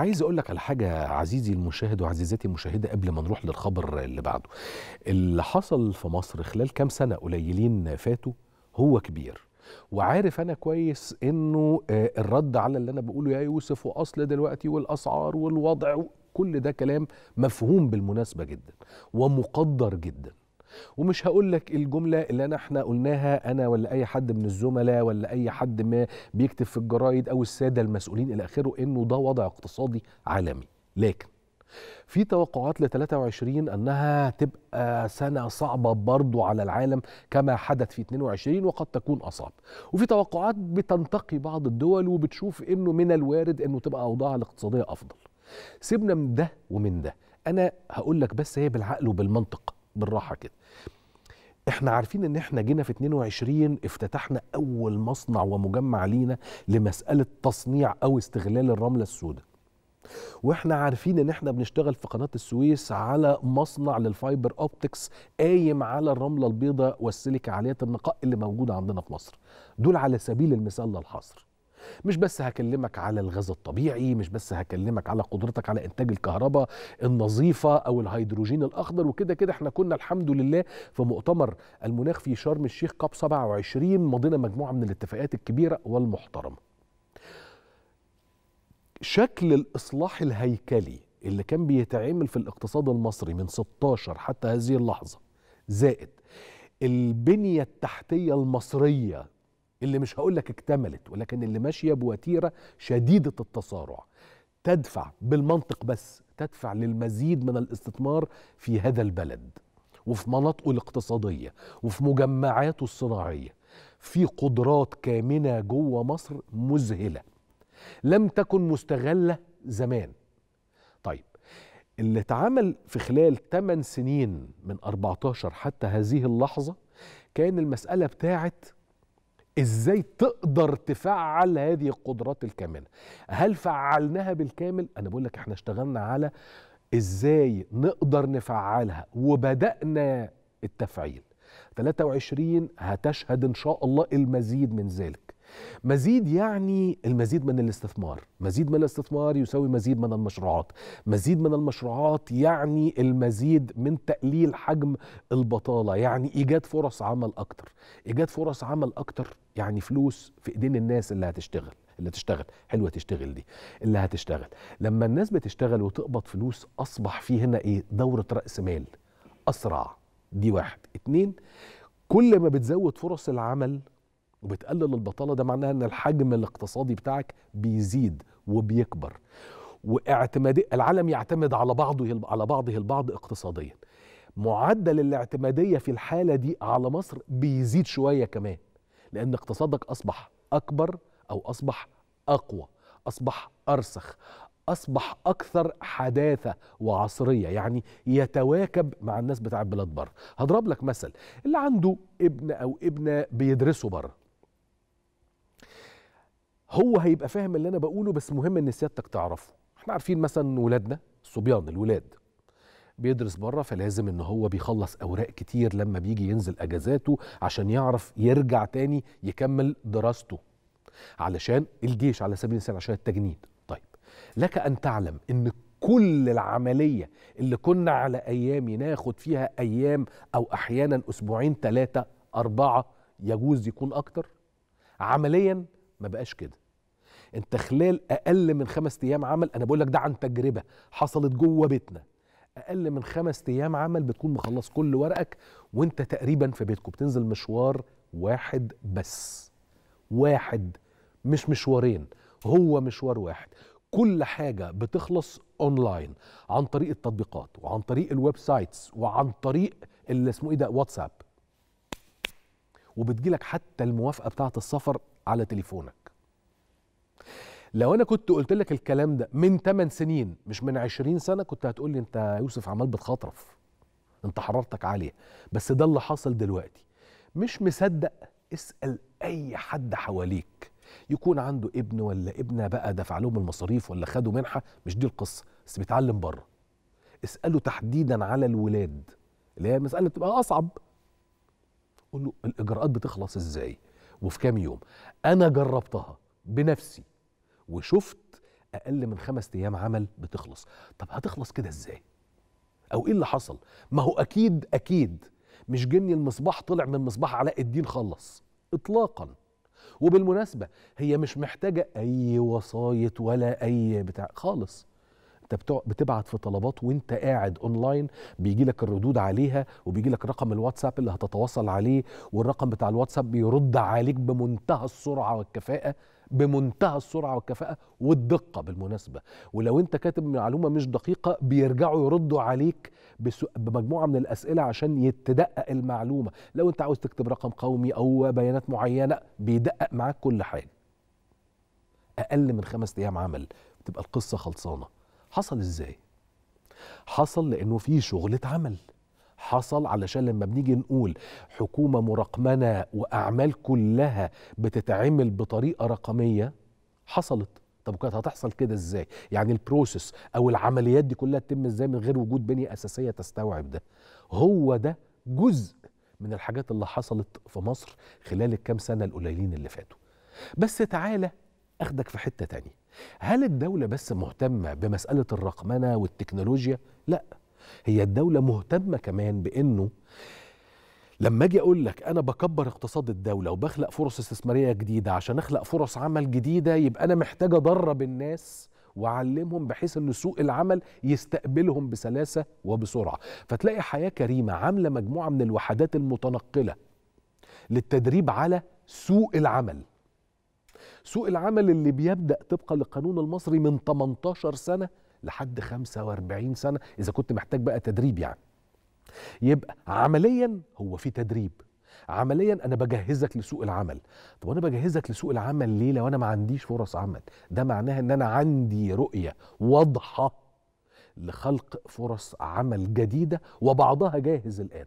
عايز اقول لك على حاجه عزيزي المشاهد وعزيزتي المشاهده قبل ما نروح للخبر اللي بعده اللي حصل في مصر خلال كام سنه قليلين فاتوا هو كبير وعارف انا كويس انه آه، الرد على اللي انا بقوله يا يوسف واصل دلوقتي والاسعار والوضع كل ده كلام مفهوم بالمناسبه جدا ومقدر جدا ومش هقول لك الجمله اللي انا احنا قلناها انا ولا اي حد من الزملاء ولا اي حد ما بيكتب في الجرايد او الساده المسؤولين الى اخره انه ده وضع اقتصادي عالمي لكن في توقعات ل 23 انها تبقى سنه صعبه برضو على العالم كما حدث في 22 وقد تكون اصعب وفي توقعات بتنتقي بعض الدول وبتشوف انه من الوارد انه تبقى اوضاعها الاقتصاديه افضل سيبنا من ده ومن ده انا هقول لك بس هي بالعقل وبالمنطق بالراحه كده احنا عارفين ان احنا جينا في 22 افتتحنا اول مصنع ومجمع لينا لمساله تصنيع او استغلال الرمله السوداء واحنا عارفين ان احنا بنشتغل في قناه السويس على مصنع للفايبر اوبتكس قايم على الرمله البيضاء والسيليكا عاليه النقاء اللي موجوده عندنا في مصر دول على سبيل المثال لا الحصر مش بس هكلمك على الغاز الطبيعي مش بس هكلمك على قدرتك على انتاج الكهرباء النظيفه او الهيدروجين الاخضر وكده كده احنا كنا الحمد لله في مؤتمر المناخ في شرم الشيخ كاب 27 مضينا مجموعه من الاتفاقات الكبيره والمحترمه شكل الاصلاح الهيكلي اللي كان بيتعمل في الاقتصاد المصري من 16 حتى هذه اللحظه زائد البنيه التحتيه المصريه اللي مش هقول لك اكتملت ولكن اللي ماشيه بوتيره شديده التسارع تدفع بالمنطق بس تدفع للمزيد من الاستثمار في هذا البلد وفي مناطقه الاقتصاديه وفي مجمعاته الصناعيه في قدرات كامنه جوه مصر مذهله لم تكن مستغله زمان طيب اللي اتعمل في خلال 8 سنين من 14 حتى هذه اللحظه كان المساله بتاعت ازاي تقدر تفعل هذه القدرات الكامله هل فعلناها بالكامل انا بقول لك احنا اشتغلنا على ازاي نقدر نفعلها وبدانا التفعيل 23 هتشهد ان شاء الله المزيد من ذلك مزيد يعني المزيد من الاستثمار مزيد من الاستثمار يساوي مزيد من المشروعات مزيد من المشروعات يعني المزيد من تقليل حجم البطالة يعني إيجاد فرص عمل أكتر إيجاد فرص عمل أكتر يعني فلوس في إيدين الناس اللي هتشتغل اللي تشتغل حلوة تشتغل دي اللي هتشتغل لما الناس بتشتغل وتقبض فلوس أصبح في هنا إيه دورة رأس مال أسرع دي واحد اتنين كل ما بتزود فرص العمل وبتقلل البطاله ده معناها ان الحجم الاقتصادي بتاعك بيزيد وبيكبر واعتماد العالم يعتمد على بعضه على بعضه البعض اقتصاديا معدل الاعتماديه في الحاله دي على مصر بيزيد شويه كمان لان اقتصادك اصبح اكبر او اصبح اقوى اصبح ارسخ اصبح اكثر حداثه وعصريه يعني يتواكب مع الناس بتاع بلاد بره هضرب لك مثل اللي عنده ابن او ابنه بيدرسوا بره هو هيبقى فاهم اللي انا بقوله بس مهم ان سيادتك تعرفه احنا عارفين مثلا ولادنا الصبيان الولاد بيدرس بره فلازم ان هو بيخلص اوراق كتير لما بيجي ينزل اجازاته عشان يعرف يرجع تاني يكمل دراسته علشان الجيش على سبيل المثال عشان التجنيد طيب لك ان تعلم ان كل العمليه اللي كنا على ايامي ناخد فيها ايام او احيانا اسبوعين ثلاثه اربعه يجوز يكون اكتر عمليا ما بقاش كده انت خلال اقل من خمس ايام عمل انا بقول لك ده عن تجربه حصلت جوه بيتنا اقل من خمس ايام عمل بتكون مخلص كل ورقك وانت تقريبا في بيتكم بتنزل مشوار واحد بس واحد مش مشوارين هو مشوار واحد كل حاجه بتخلص اونلاين عن طريق التطبيقات وعن طريق الويب سايتس وعن طريق اللي اسمه ايه ده واتساب وبتجيلك حتى الموافقه بتاعه السفر على تليفونك لو انا كنت قلت لك الكلام ده من 8 سنين مش من 20 سنه كنت هتقول لي انت يا يوسف عمال بتخاطرف انت حرارتك عاليه بس ده اللي حصل دلوقتي مش مصدق اسال اي حد حواليك يكون عنده ابن ولا ابنه بقى دفع لهم المصاريف ولا خدوا منحه مش دي القصه بس بيتعلم بره اساله تحديدا على الولاد اللي هي مساله بتبقى اصعب قول له الاجراءات بتخلص ازاي وفي كام يوم انا جربتها بنفسي وشفت اقل من خمس ايام عمل بتخلص طب هتخلص كده ازاي او ايه اللي حصل ما هو اكيد اكيد مش جني المصباح طلع من مصباح علاء الدين خلص اطلاقا وبالمناسبه هي مش محتاجه اي وصايه ولا اي بتاع خالص انت بتبعت في طلبات وانت قاعد اونلاين بيجي لك الردود عليها وبيجي لك رقم الواتساب اللي هتتواصل عليه والرقم بتاع الواتساب بيرد عليك بمنتهى السرعه والكفاءه بمنتهى السرعه والكفاءه والدقه بالمناسبه ولو انت كاتب معلومه مش دقيقه بيرجعوا يردوا عليك بمجموعه من الاسئله عشان يتدقق المعلومه لو انت عاوز تكتب رقم قومي او بيانات معينه بيدقق معاك كل حاجه اقل من خمس ايام عمل بتبقى القصه خلصانه حصل ازاي حصل لانه في شغله عمل حصل علشان لما بنيجي نقول حكومه مرقمنه واعمال كلها بتتعمل بطريقه رقميه حصلت طب كانت هتحصل كده ازاي يعني البروسيس او العمليات دي كلها تتم ازاي من غير وجود بنيه اساسيه تستوعب ده هو ده جزء من الحاجات اللي حصلت في مصر خلال الكام سنه القليلين اللي فاتوا بس تعالى اخدك في حته تانية هل الدوله بس مهتمه بمساله الرقمنه والتكنولوجيا لا هي الدولة مهتمة كمان بأنه لما اجي اقول لك انا بكبر اقتصاد الدوله وبخلق فرص استثماريه جديده عشان اخلق فرص عمل جديده يبقى انا محتاج ادرب الناس واعلمهم بحيث ان سوق العمل يستقبلهم بسلاسه وبسرعه فتلاقي حياه كريمه عامله مجموعه من الوحدات المتنقله للتدريب على سوق العمل سوق العمل اللي بيبدا طبقا للقانون المصري من 18 سنه لحد 45 سنه اذا كنت محتاج بقى تدريب يعني يبقى عمليا هو في تدريب عمليا انا بجهزك لسوق العمل طب انا بجهزك لسوق العمل ليه لو انا ما عنديش فرص عمل ده معناها ان انا عندي رؤيه واضحه لخلق فرص عمل جديده وبعضها جاهز الان